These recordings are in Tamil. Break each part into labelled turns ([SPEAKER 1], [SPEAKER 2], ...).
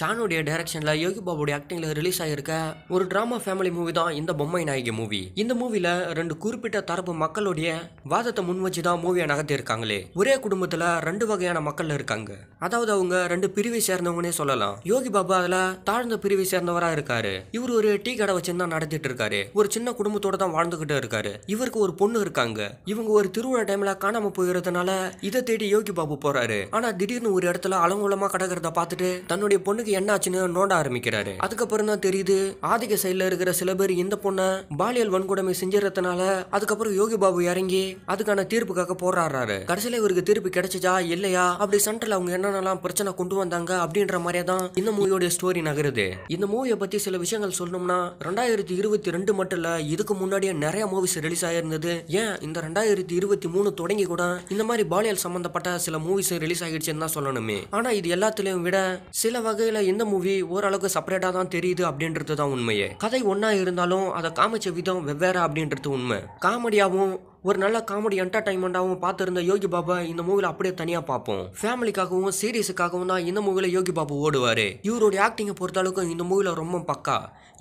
[SPEAKER 1] ஷானுடைய டைரக்ஷனில் யோகி பாபுடைய ஆக்டிங்ல ரிலீஸ் ஆகியிருக்க ஒரு ட்ராமா ஃபேமிலி மூவி தான் இந்த பொம்மை நாயகி மூவி இந்த மூவியில் ரெண்டு குறிப்பிட்ட தரப்பு மக்களுடைய வாதத்தை முன் வச்சுதான் தான் மூவியை நகர்த்திருக்காங்களே ஒரே குடும்பத்தில் ரெண்டு வகையான மக்கள் இருக்காங்க அதாவது அவங்க ரெண்டு பிரிவை சேர்ந்தவங்கன்னே சொல்லலாம் யோகி பாபா அதில் தாழ்ந்த பிரிவை சேர்ந்தவராக இருக்காரு இவர் ஒரு டீ கடை வச்சுன்னு நடத்திட்டு இருக்காரு ஒரு சின்ன குடும்பத்தோட தான் வாழ்ந்துகிட்டு இருக்காரு இவருக்கு ஒரு பொண்ணு இருக்காங்க இவங்க ஒரு திருவிழா டைம்ல காணாம போயிருந்தனால இதை தேடி யோகி பாபு போறாரு ஆனா திடீர்னு ஒரு இடத்துல அலங்கோலமா கிடக்கிறத பார்த்துட்டு தன்னுடைய பொண்ணுக்கு என்ன என்னாச்சுன்னு நோண்ட ஆரம்பிக்கிறாரு அதுக்கப்புறம் தான் தெரியுது ஆதிக்க சைட்ல இருக்கிற சில பேர் இந்த பொண்ணை பாலியல் வன்கொடுமை செஞ்சிடறதுனால அதுக்கப்புறம் யோகி பாபு இறங்கி அதுக்கான தீர்ப்புக்காக போராடுறாரு கடைசியில இவருக்கு தீர்ப்பு கிடைச்சதா இல்லையா அப்படி சென்டர்ல அவங்க என்னென்னலாம் பிரச்சனை கொண்டு வந்தாங்க அப்படின்ற மாதிரியே தான் இந்த மூவியோட ஸ்டோரி நகருது இந்த மூவியை பத்தி சில விஷயங்கள் சொல்லணும்னா ரெண்டாயிரத்தி இருபத்தி ரெண்டு மட்டும் இல்ல இதுக்கு முன்னாடியே நிறைய மூவிஸ் ரிலீஸ் ஆயிருந்தது ஏன் இந்த ரெண்டாயிரத்தி இருபத்தி மூணு தொடங்கி கூட இந்த மாதிரி பாலியல் சம்பந்தப்பட்ட சில மூவிஸ் ரிலீஸ் ஆகிடுச்சுன்னு தான் சொல்லணுமே ஆனா இது எல்லாத்துலயும் விட சில வகையில இந்த மூவி ஓரளவுக்கு செப்பரேட்டாக தான் தெரியுது அப்படின்றது தான் உண்மையே கதை ஒன்றா இருந்தாலும் அதை காமிச்ச விதம் வெவ்வேறு அப்படின்றது உண்மை காமெடியாகவும் ஒரு நல்ல காமெடி என்டர்டைன்மெண்ட்டாகவும் பார்த்துருந்த யோகி பாபா இந்த மூவில அப்படியே தனியாக பார்ப்போம் ஃபேமிலிக்காகவும் சீரியஸுக்காகவும் தான் இந்த மூவில யோகி பாபு ஓடுவார் இவருடைய ஆக்டிங்கை பொறுத்த அளவுக்கு இந்த மூவில ரொம்ப பக்கா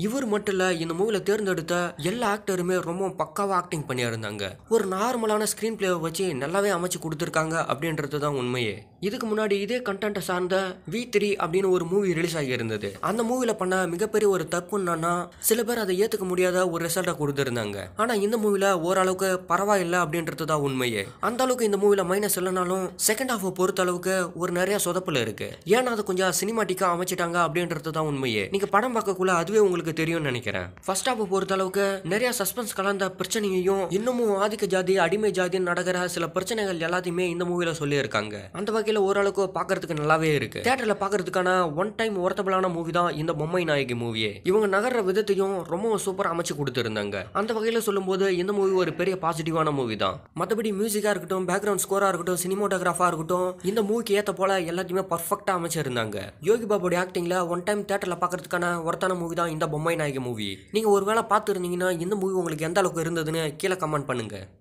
[SPEAKER 1] இவர் மட்டும் இல்லை இந்த மூவில தேர்ந்தெடுத்த எல்லா ஆக்டருமே ரொம்ப பக்காவாக ஆக்டிங் பண்ணியிருந்தாங்க ஒரு நார்மலான ஸ்க்ரீன் பிளேவை வச்சு நல்லாவே அமைச்சு கொடுத்துருக்காங்க அப்படின்றது தான் உண்மையே இதுக்கு முன்னாடி இதே கண்டென்ட் சார்ந்த வி த்ரீ அப்படின்னு ஒரு மூவி ரிலீஸ் ஆகியிருந்தது அந்த மூவில பண்ண மிகப்பெரிய ஒரு தப்பு என்னன்னா சில பேர் அதை ஏற்றுக்க முடியாத ஒரு ரிசல்ட்டை கொடுத்துருந்தாங்க ஆனால் இந்த மூவியில் ஓரளவுக்கு பரவாயில்ல பரவாயில்ல அப்படின்றது தான் உண்மையே அந்த அளவுக்கு இந்த மூவில மைனஸ் இல்லைனாலும் செகண்ட் ஹாஃப் பொறுத்த அளவுக்கு ஒரு நிறைய சொதப்பில் இருக்கு ஏன்னா அதை கொஞ்சம் சினிமாட்டிக்காக அமைச்சிட்டாங்க அப்படின்றது தான் உண்மையே நீங்க படம் பார்க்கக்குள்ள அதுவே உங்களுக்கு தெரியும்னு நினைக்கிறேன் ஃபர்ஸ்ட் ஹாஃப் பொறுத்த அளவுக்கு நிறைய சஸ்பென்ஸ் கலந்த பிரச்சனையையும் இன்னமும் ஆதிக்க ஜாதி அடிமை ஜாதின்னு நடக்கிற சில பிரச்சனைகள் எல்லாத்தையுமே இந்த மூவியில் சொல்லியிருக்காங்க அந்த வகையில் ஓரளவுக்கு பார்க்கறதுக்கு நல்லாவே இருக்கு தேட்டர்ல பாக்குறதுக்கான ஒன் டைம் ஒர்த்தபிளான மூவி தான் இந்த பொம்மை நாயகி மூவியே இவங்க நகர்ற விதத்தையும் ரொம்ப சூப்பர் அமைச்சு கொடுத்துருந்தாங்க அந்த வகையில் சொல்லும்போது இந்த மூவி ஒரு பெரிய பாசிட்டிவான முக்கியமான மூவி தான் மற்றபடி மியூசிக்காக இருக்கட்டும் பேக்ரவுண்ட் ஸ்கோராக இருக்கட்டும் சினிமோட்டோகிராஃபாக இருக்கட்டும் இந்த மூவிக்கு ஏற்ற போல எல்லாத்தையுமே பர்ஃபெக்டாக அமைச்சிருந்தாங்க யோகி பாபுடைய ஆக்டிங்கில் ஒன் டைம் தேட்டரில் பார்க்கறதுக்கான ஒருத்தான மூவி தான் இந்த பொம்மை நாயகி மூவி நீங்கள் ஒருவேளை பார்த்துருந்தீங்கன்னா இந்த மூவி உங்களுக்கு எந்த அளவுக்கு இருந்ததுன்னு கீழே கமெண்ட் பண்ணுங்கள்